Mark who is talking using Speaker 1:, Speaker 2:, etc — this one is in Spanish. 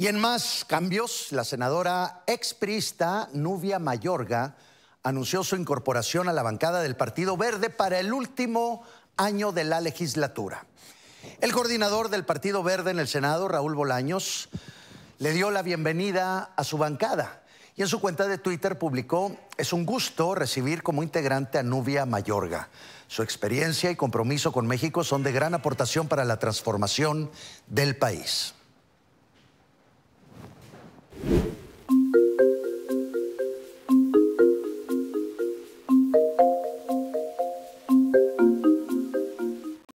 Speaker 1: Y en más cambios, la senadora exprista Nubia Mayorga anunció su incorporación a la bancada del Partido Verde para el último año de la legislatura. El coordinador del Partido Verde en el Senado, Raúl Bolaños, le dio la bienvenida a su bancada y en su cuenta de Twitter publicó, es un gusto recibir como integrante a Nubia Mayorga. Su experiencia y compromiso con México son de gran aportación para la transformación del país.